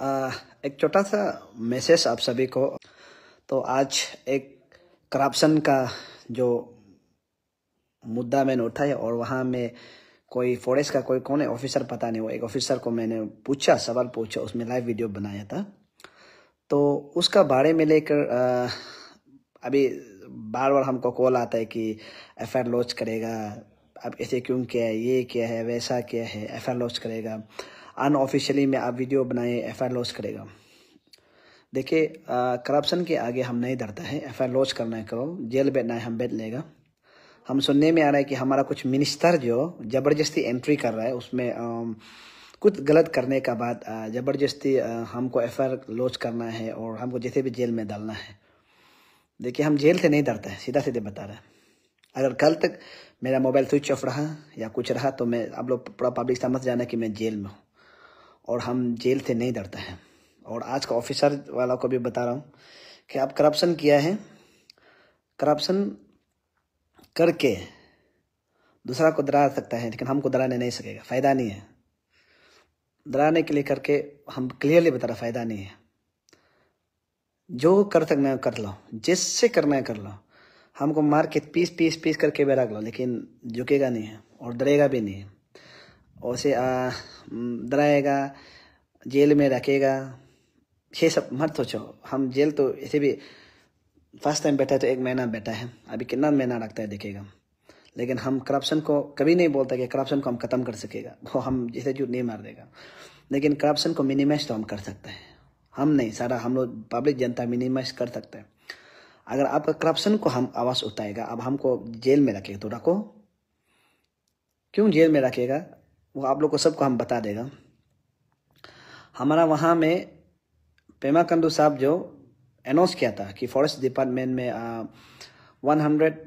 एक छोटा सा मैसेज आप सभी को तो आज एक करप्शन का जो मुद्दा मैंने उठाया और वहाँ में कोई फॉरेस्ट का कोई कौन है ऑफिसर पता नहीं वो एक ऑफिसर को मैंने पूछा सवाल पूछा उसमें लाइव वीडियो बनाया था तो उसका बारे में लेकर अभी बार बार हमको कॉल आता है कि एफ लॉन्च करेगा अब ऐसे क्यों किया है ये क्या है वैसा क्या है एफ लॉन्च करेगा अनऑफिशियली में आप वीडियो बनाए एफ आई लॉन्च करेगा देखिए करप्शन के आगे हम नहीं डरते हैं एफ आई लॉन्च करना है करो जेल बैठना है हम बैठ लेगा हम सुनने में आ रहा है कि हमारा कुछ मिनिस्टर जो ज़बरदस्ती एंट्री कर रहा है उसमें आ, कुछ गलत करने का बाद ज़बरदस्ती हमको एफ आई लॉन्च करना है और हमको जैसे भी जेल में डालना है देखिए हम जेल से नहीं डरते हैं सीधा सीधे बता रहे हैं अगर कल तक मेरा मोबाइल स्विच ऑफ रहा या कुछ रहा तो मैं आप लोग पूरा पब्लिक समझ जाना कि मैं जेल में हूँ और हम जेल से नहीं डरते हैं और आज का ऑफिसर वाला को भी बता रहा हूँ कि आप करप्शन किया है करप्शन करके दूसरा को डरा सकता है लेकिन हमको डराने नहीं सकेगा फ़ायदा नहीं है डराने के लिए करके हम क्लियरली बता रहे फ़ायदा नहीं है जो कर सकना है कर लो जिससे करना है कर लो हमको मार के पीस पीस पीस करके बैराग लो लेकिन झुकेगा नहीं है और डरेगा भी नहीं है उसे डराएगा जेल में रखेगा ये सब मत सोचो हम जेल तो ऐसे भी फर्स्ट टाइम बैठा है तो एक महीना बैठा है अभी कितना महीना लगता है देखेगा लेकिन हम करप्शन को कभी नहीं बोलता कि करप्शन को हम ख़त्म कर सकेगा वो हम जैसे जो नहीं मार देगा लेकिन करप्शन को मिनिमाइज तो हम कर सकते हैं हम नहीं सारा हम लोग पब्लिक जनता मिनिमाइज कर सकते हैं अगर आपका करप्शन को हम आवाज़ उठाएगा अब हमको जेल में रखेगा तो रखो क्यों जेल में रखेगा वो आप लोग को सबको हम बता देगा हमारा वहाँ में पेमा कंदू साहब जो अनाउंस किया था कि फॉरेस्ट डिपार्टमेंट में वन हंड्रेड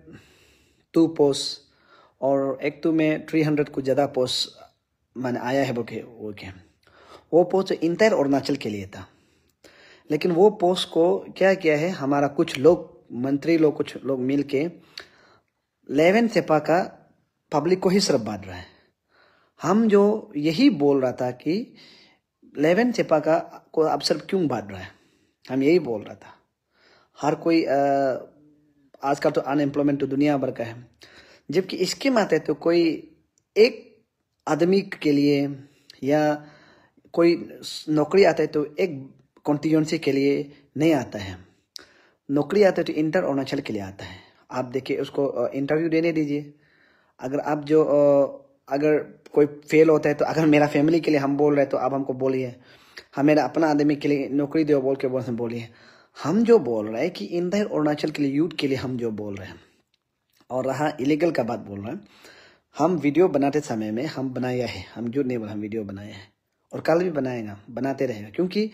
टू पोस्ट और एक टू तो में थ्री हंड्रेड कुछ ज़्यादा पोस्ट मैंने आया है बोल के वो के वो पोस्ट इंटायर अरुणाचल के लिए था लेकिन वो पोस्ट को क्या किया है हमारा कुछ लोग मंत्री लोग कुछ लोग मिल के लेवन सेपा का पब्लिक को ही सिर्फ बांट रहा है हम जो यही बोल रहा था कि लेवन चेपा का को अवसर क्यों बढ़ रहा है हम यही बोल रहा था हर कोई आजकल तो अनएम्प्लॉयमेंट तो दुनिया भर का है जबकि इसके माते तो कोई एक आदमी के लिए या कोई नौकरी आता है तो एक कॉन्टीजेंसी के लिए नहीं आता है नौकरी आता है तो इंटर अरुणाचल के लिए आता है आप देखिए उसको इंटरव्यू देने दीजिए अगर आप जो अगर कोई फेल होता है तो अगर मेरा फैमिली के लिए हम बोल रहे हैं तो आप हमको बोलिए हाँ, मेरा अपना आदमी के लिए नौकरी दो बोल के बोल बोलिए हम जो बोल रहे हैं कि इंदर अरुणाचल के लिए यूथ के लिए हम जो बोल रहे हैं और रहा इलीगल का बात बोल रहे हैं हम वीडियो बनाते समय में हम बनाया है हम जो नहीं हम वीडियो बनाए हैं और कल भी बनाएगा बनाते रहेगा क्योंकि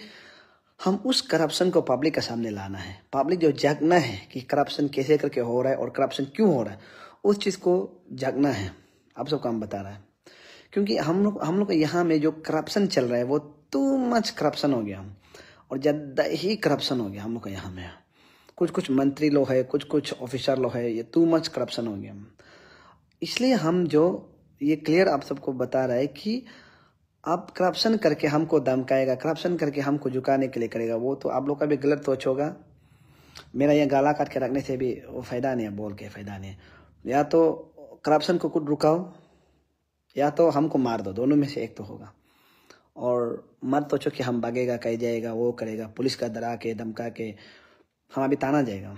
हम उस करप्शन को पब्लिक के सामने लाना है पब्लिक जो जागना है कि करप्शन कैसे करके हो रहा है और करप्शन क्यों हो रहा है उस चीज़ को जागना है आप सबको हम बता रहा है क्योंकि हम लोग हम लोग यहाँ में जो करप्शन चल रहा है वो टू मच करप्शन हो गया और ज़्यादा ही करप्शन हो गया हम लोग यहाँ में कुछ कुछ मंत्री लोग है कुछ कुछ ऑफिसर लोग है ये टू मच करप्शन हो गया इसलिए हम जो ये क्लियर आप सबको बता रहा है कि आप करप्शन करके हमको धमकाएगा करप्शन करके हमको झुकाने के लिए करेगा वो तो आप लोग का भी गलत सोच होगा मेरा यह गाला काट के रखने से भी वो फ़ायदा नहीं है बोल के फ़ायदा नहीं है या तो करप्शन को कुछ रुकाओ या तो हमको मार दो दोनों में से एक तो होगा और मत सोचो कि हम भागेगा कह जाएगा वो करेगा पुलिस का डरा के धमका के हम अभी ताना जाएगा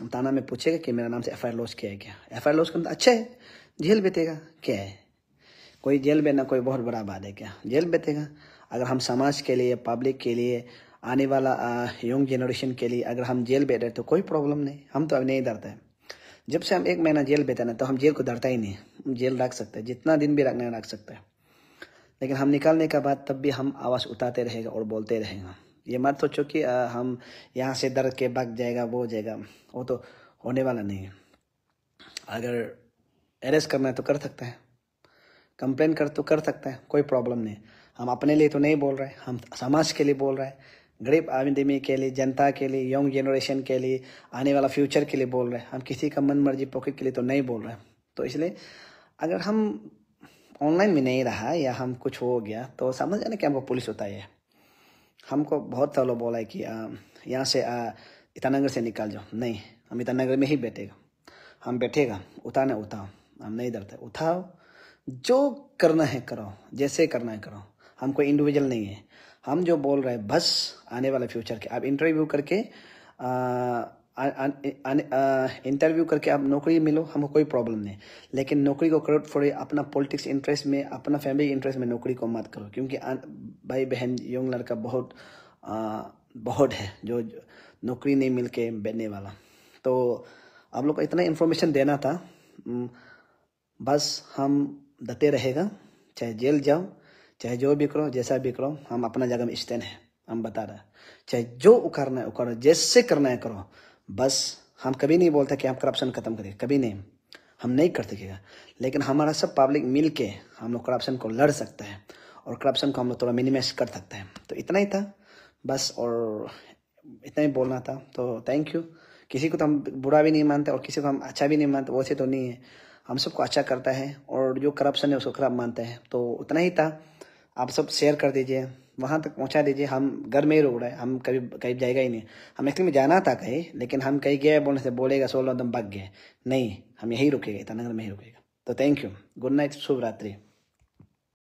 हम ताना में पूछेगा कि मेरा नाम से एफ आई लॉस किया है क्या एफ आई लॉस करना तो अच्छा है जेल बीतेगा क्या है कोई जेल बेना कोई बहुत बड़ा बात है क्या जेल बीतेगा अगर हम समाज के लिए पब्लिक के लिए आने वाला यंग जनरेशन के लिए अगर हम जेल बैठ रहे तो कोई प्रॉब्लम नहीं हम तो अभी नहीं डरते हैं जब से हम एक महीना जेल बेताना तो हम जेल को डरता ही नहीं जेल रख सकते हैं जितना दिन भी रखना रख सकते हैं लेकिन हम निकालने के बाद तब भी हम आवाज़ उठाते रहेगा और बोलते रहेगा ये मत सोचो कि हम यहाँ से डर के भाग जाएगा वो जाएगा वो तो होने वाला नहीं है अगर अरेस्ट करना है तो कर सकते हैं कंप्लेन कर तो कर सकते हैं कोई प्रॉब्लम नहीं हम अपने लिए तो नहीं बोल रहे हम समाज के लिए बोल रहे हैं गरीब आदमी के लिए जनता के लिए यंग जनरेशन के लिए आने वाला फ्यूचर के लिए बोल रहे हैं हम किसी का मन मर्जी पॉकेट के लिए तो नहीं बोल रहे हैं तो इसलिए अगर हम ऑनलाइन में नहीं रहा या हम कुछ हो गया तो समझ जाना कि हमको पुलिस होता है हमको बहुत सालों बोला है कि यहाँ से ईटानगर से निकाल जाओ नहीं हम ईटानगर में ही बैठेगा हम बैठेगा उतारना उठाओ हम नहीं डरते उठाओ जो करना है करो जैसे करना है करो हम कोई इंडिविजुअल नहीं है हम जो बोल रहे हैं बस आने वाले फ्यूचर के आप इंटरव्यू करके इंटरव्यू करके आप नौकरी मिलो हमको कोई प्रॉब्लम नहीं लेकिन नौकरी को करो थोड़ी अपना पॉलिटिक्स इंटरेस्ट में अपना फैमिली इंटरेस्ट में नौकरी को मत करो क्योंकि भाई बहन यंग लड़का बहुत आ, बहुत है जो नौकरी नहीं मिल के बैठने वाला तो आप लोग को इतना इन्फॉर्मेशन देना था बस हम डते रहेगा चाहे जेल जाओ चाहे जो भी करो जैसा भी करो हम अपना जगह में स्टैंड है हम बता रहे चाहे जो उखाड़ना है उखाड़ो जैसे करना है करो बस हम कभी नहीं बोलते कि हम करप्शन खत्म करें कभी नहीं हम नहीं कर सकेगा लेकिन हमारा सब पब्लिक मिल के हम लोग करप्शन को लड़ सकते हैं और करप्शन को हम लोग थोड़ा मिनिमाइज कर सकते हैं तो इतना ही था बस और इतना ही बोलना था तो थैंक यू किसी को तो हम बुरा भी नहीं मानते और किसी को हम अच्छा भी नहीं मानते वैसे तो नहीं है हम सबको अच्छा करता है और जो करप्शन है उसको खराब मानते हैं तो उतना ही था आप सब शेयर कर दीजिए वहाँ तक पहुँचा दीजिए हम घर में ही रोक रहे हैं हम कभी कहीं जाएगा ही नहीं हम एक्चुअली में जाना था कहीं लेकिन हम कहीं गए बोलने से बोलेगा सोलह दम भाग गए नहीं हम यहीं रुकेगा ईटानगर में ही रुकेगा तो थैंक यू गुड नाइट शुभ रात्रि